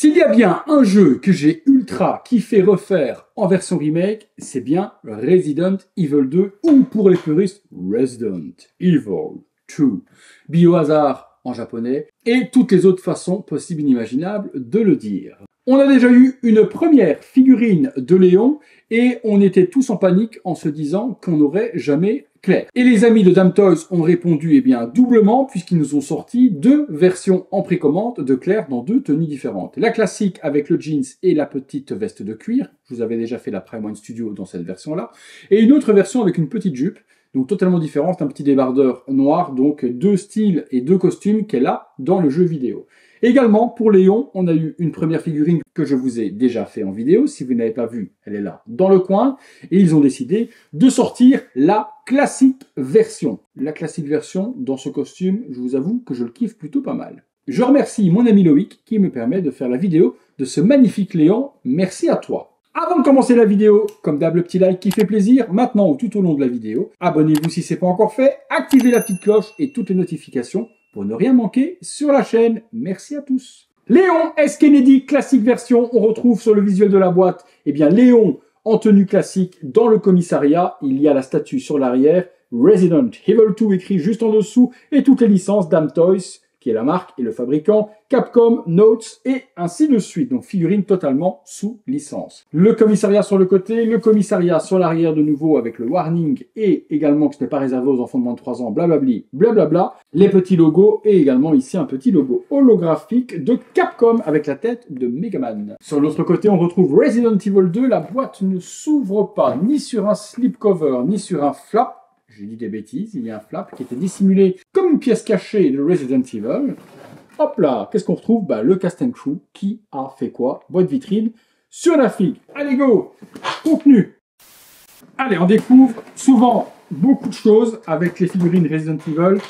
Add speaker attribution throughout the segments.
Speaker 1: S'il y a bien un jeu que j'ai ultra kiffé refaire en version remake, c'est bien Resident Evil 2 ou pour les puristes Resident Evil 2. Biohazard en japonais et toutes les autres façons possibles et inimaginables de le dire. On a déjà eu une première figurine de Léon et on était tous en panique en se disant qu'on n'aurait jamais et les amis de Dame Toys ont répondu eh bien doublement puisqu'ils nous ont sorti deux versions en précommande de Claire dans deux tenues différentes. La classique avec le jeans et la petite veste de cuir. Je vous avais déjà fait la Prime One Studio dans cette version-là. Et une autre version avec une petite jupe donc totalement différente, un petit débardeur noir, donc deux styles et deux costumes qu'elle a dans le jeu vidéo. Également, pour Léon, on a eu une première figurine que je vous ai déjà fait en vidéo. Si vous n'avez pas vu, elle est là dans le coin. Et ils ont décidé de sortir la classique version. La classique version, dans ce costume, je vous avoue que je le kiffe plutôt pas mal. Je remercie mon ami Loïc qui me permet de faire la vidéo de ce magnifique Léon. Merci à toi. Avant de commencer la vidéo, comme d'hab le petit like qui fait plaisir, maintenant ou tout au long de la vidéo, abonnez-vous si ce n'est pas encore fait, activez la petite cloche et toutes les notifications pour ne rien manquer sur la chaîne. Merci à tous. Léon S. Kennedy, classique version, on retrouve sur le visuel de la boîte, eh bien Léon en tenue classique dans le commissariat, il y a la statue sur l'arrière, Resident Evil 2 écrit juste en dessous et toutes les licences Dam Toys qui est la marque et le fabricant, Capcom, Notes et ainsi de suite. Donc figurine totalement sous licence. Le commissariat sur le côté, le commissariat sur l'arrière de nouveau avec le warning et également que ce n'est pas réservé aux enfants de moins de 3 ans, blablabli, blablabla. Les petits logos et également ici un petit logo holographique de Capcom avec la tête de Megaman. Sur l'autre côté, on retrouve Resident Evil 2. La boîte ne s'ouvre pas ni sur un slipcover ni sur un flap j'ai dit des bêtises, il y a un flap qui était dissimulé comme une pièce cachée de Resident Evil. Hop là, qu'est-ce qu'on retrouve bah, Le cast and crew qui a fait quoi Boîte vitrine sur la figue. Allez go Contenu Allez, on découvre souvent beaucoup de choses avec les figurines Resident Evil.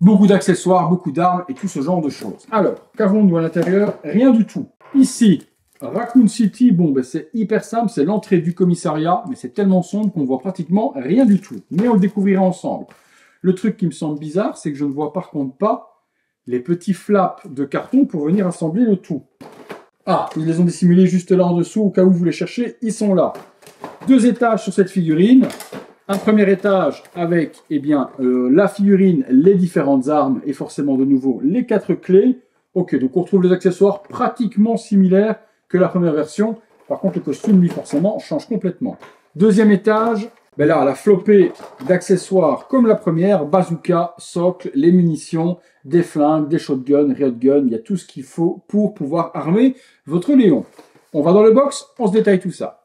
Speaker 1: Beaucoup d'accessoires, beaucoup d'armes et tout ce genre de choses. Alors, qu'avons-nous à l'intérieur Rien du tout. Ici, Raccoon City, bon, ben, c'est hyper simple, c'est l'entrée du commissariat, mais c'est tellement sombre qu'on voit pratiquement rien du tout. Mais on le découvrira ensemble. Le truc qui me semble bizarre, c'est que je ne vois par contre pas les petits flaps de carton pour venir assembler le tout. Ah, ils les ont dissimulés juste là en dessous, au cas où vous les cherchez, ils sont là. Deux étages sur cette figurine. Un premier étage avec eh bien, euh, la figurine, les différentes armes et forcément de nouveau les quatre clés. Ok, donc on retrouve les accessoires pratiquement similaires que la première version. Par contre, le costume, lui, forcément, change complètement. Deuxième étage, ben là, la flopée d'accessoires comme la première, bazooka, socle, les munitions, des flingues, des shotguns, riot gun, il y a tout ce qu'il faut pour pouvoir armer votre Léon. On va dans le box, on se détaille tout ça.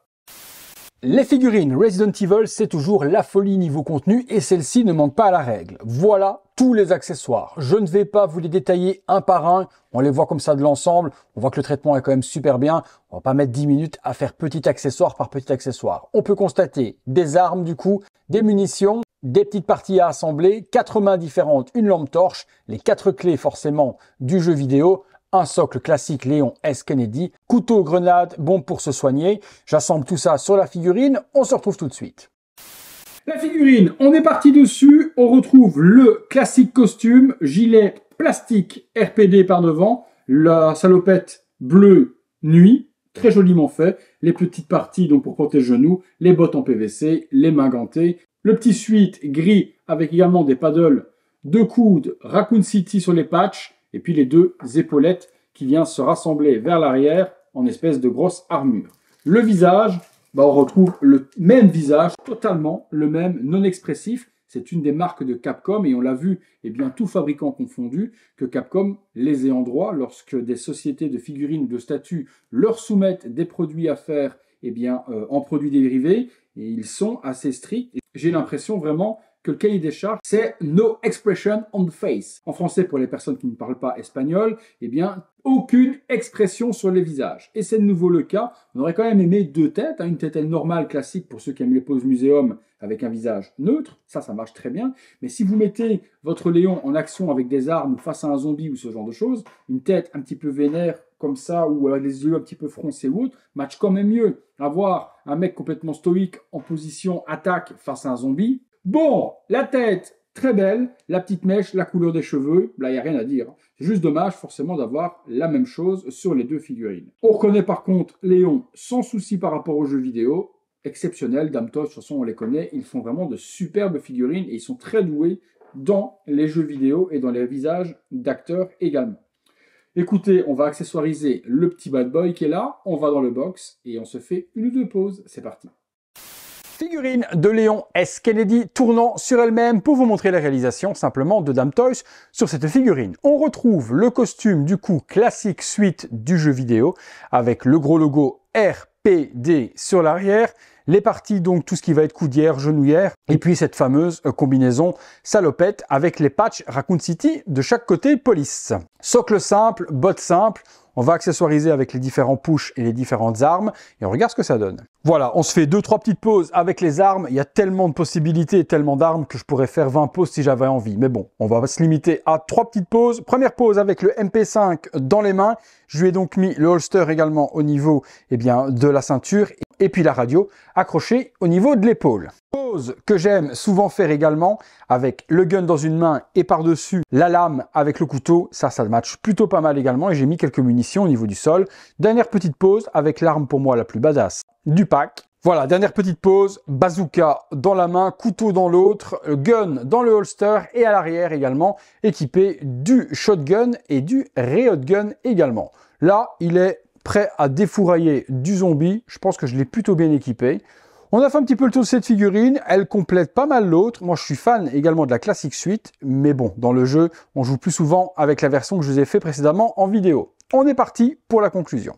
Speaker 1: Les figurines Resident Evil, c'est toujours la folie niveau contenu et celle-ci ne manque pas à la règle. Voilà tous les accessoires. Je ne vais pas vous les détailler un par un. On les voit comme ça de l'ensemble. On voit que le traitement est quand même super bien. On va pas mettre 10 minutes à faire petit accessoire par petit accessoire. On peut constater des armes du coup, des munitions, des petites parties à assembler, quatre mains différentes, une lampe torche, les quatre clés forcément du jeu vidéo, un socle classique Léon S. Kennedy, couteau grenade, bon pour se soigner. J'assemble tout ça sur la figurine, on se retrouve tout de suite. La figurine, on est parti dessus, on retrouve le classique costume, gilet plastique RPD par devant, la salopette bleue nuit, très joliment fait, les petites parties donc pour protéger le genou, les bottes en PVC, les mains gantées, le petit suite gris avec également des paddles de coude, Raccoon City sur les patchs, et puis les deux épaulettes qui viennent se rassembler vers l'arrière en espèce de grosse armure. Le visage, bah on retrouve le même visage, totalement le même, non expressif. C'est une des marques de Capcom et on l'a vu, et eh bien tout fabricant confondu, que Capcom les est en droit lorsque des sociétés de figurines ou de statues leur soumettent des produits à faire eh bien, euh, en produits dérivés et ils sont assez stricts. J'ai l'impression vraiment que le cahier des charges, c'est no expression on the face. En français, pour les personnes qui ne parlent pas espagnol, eh bien, aucune expression sur les visages. Et c'est de nouveau le cas. On aurait quand même aimé deux têtes, hein. une tête normale, classique pour ceux qui aiment les poses muséum avec un visage neutre. Ça, ça marche très bien. Mais si vous mettez votre Léon en action avec des armes ou face à un zombie ou ce genre de choses, une tête un petit peu vénère comme ça ou avec les yeux un petit peu froncés ou autre, match quand même mieux. Avoir un mec complètement stoïque en position attaque face à un zombie, Bon, la tête, très belle, la petite mèche, la couleur des cheveux, là, il n'y a rien à dire. C'est juste dommage, forcément, d'avoir la même chose sur les deux figurines. On reconnaît par contre Léon sans souci par rapport aux jeux vidéo, exceptionnel, Damtos, de toute façon, on les connaît, ils font vraiment de superbes figurines et ils sont très doués dans les jeux vidéo et dans les visages d'acteurs également. Écoutez, on va accessoiriser le petit bad boy qui est là, on va dans le box et on se fait une ou deux pauses, c'est parti figurine de Léon S. Kennedy tournant sur elle-même pour vous montrer la réalisation simplement de Dame Toys sur cette figurine. On retrouve le costume du coup classique suite du jeu vidéo avec le gros logo RPD sur l'arrière les parties, donc tout ce qui va être coudière, genouillère, et puis cette fameuse combinaison salopette avec les patchs Raccoon City de chaque côté police. Socle simple, bottes simples, on va accessoiriser avec les différents push et les différentes armes et on regarde ce que ça donne. Voilà, on se fait deux trois petites pauses avec les armes. Il y a tellement de possibilités et tellement d'armes que je pourrais faire 20 pauses si j'avais envie. Mais bon, on va se limiter à trois petites pauses. Première pause avec le MP5 dans les mains je lui ai donc mis le holster également au niveau eh bien, de la ceinture et puis la radio accrochée au niveau de l'épaule. Pose que j'aime souvent faire également avec le gun dans une main et par-dessus la lame avec le couteau, ça, ça match plutôt pas mal également et j'ai mis quelques munitions au niveau du sol. Dernière petite pause avec l'arme pour moi la plus badass du pack, voilà, dernière petite pause, bazooka dans la main, couteau dans l'autre, gun dans le holster et à l'arrière également, équipé du shotgun et du re gun également. Là, il est prêt à défourailler du zombie, je pense que je l'ai plutôt bien équipé. On a fait un petit peu le tour de cette figurine, elle complète pas mal l'autre. Moi, je suis fan également de la classique suite, mais bon, dans le jeu, on joue plus souvent avec la version que je vous ai fait précédemment en vidéo. On est parti pour la conclusion.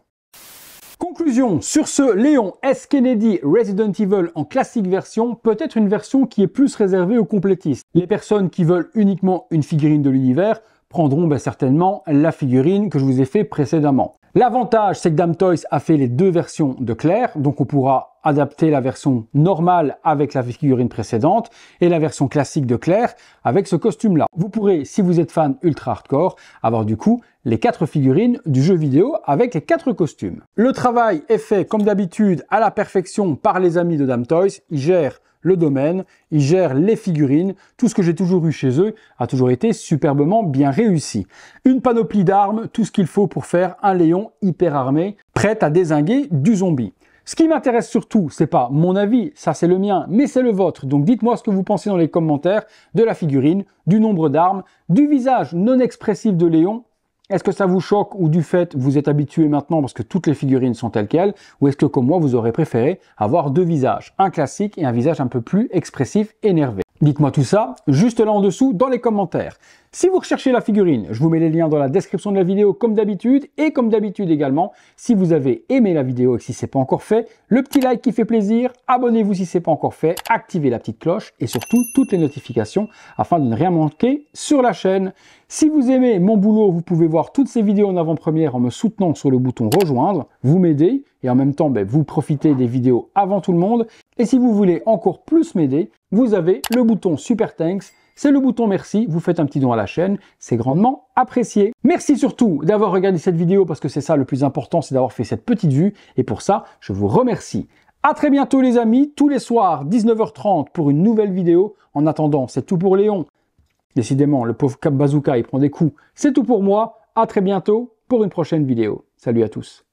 Speaker 1: Conclusion, sur ce Léon S. Kennedy Resident Evil en classique version, peut-être une version qui est plus réservée aux complétistes. Les personnes qui veulent uniquement une figurine de l'univers prendront ben certainement la figurine que je vous ai fait précédemment. L'avantage, c'est que Dame Toys a fait les deux versions de Claire, donc on pourra adapter la version normale avec la figurine précédente et la version classique de Claire avec ce costume-là. Vous pourrez, si vous êtes fan ultra hardcore, avoir du coup les quatre figurines du jeu vidéo avec les quatre costumes. Le travail est fait comme d'habitude à la perfection par les amis de Dam Toys. Ils gèrent le domaine, ils gèrent les figurines, tout ce que j'ai toujours eu chez eux a toujours été superbement bien réussi. Une panoplie d'armes, tout ce qu'il faut pour faire un Léon hyper armé, prêt à désinguer du zombie. Ce qui m'intéresse surtout, c'est pas mon avis, ça c'est le mien, mais c'est le vôtre. Donc dites-moi ce que vous pensez dans les commentaires de la figurine, du nombre d'armes, du visage non expressif de Léon. Est-ce que ça vous choque ou du fait vous êtes habitué maintenant parce que toutes les figurines sont telles quelles ou est-ce que comme moi vous aurez préféré avoir deux visages, un classique et un visage un peu plus expressif, énervé Dites-moi tout ça juste là en dessous dans les commentaires. Si vous recherchez la figurine, je vous mets les liens dans la description de la vidéo comme d'habitude et comme d'habitude également, si vous avez aimé la vidéo et si ce n'est pas encore fait, le petit like qui fait plaisir, abonnez-vous si ce n'est pas encore fait, activez la petite cloche et surtout toutes les notifications afin de ne rien manquer sur la chaîne. Si vous aimez mon boulot, vous pouvez voir toutes ces vidéos en avant-première en me soutenant sur le bouton rejoindre. Vous m'aidez et en même temps, ben, vous profitez des vidéos avant tout le monde. Et si vous voulez encore plus m'aider, vous avez le bouton Super Thanks. C'est le bouton merci, vous faites un petit don à la chaîne, c'est grandement apprécié. Merci surtout d'avoir regardé cette vidéo parce que c'est ça le plus important, c'est d'avoir fait cette petite vue. Et pour ça, je vous remercie. À très bientôt les amis, tous les soirs 19h30 pour une nouvelle vidéo. En attendant, c'est tout pour Léon. Décidément, le pauvre Cap Bazooka, il prend des coups. C'est tout pour moi. À très bientôt pour une prochaine vidéo. Salut à tous.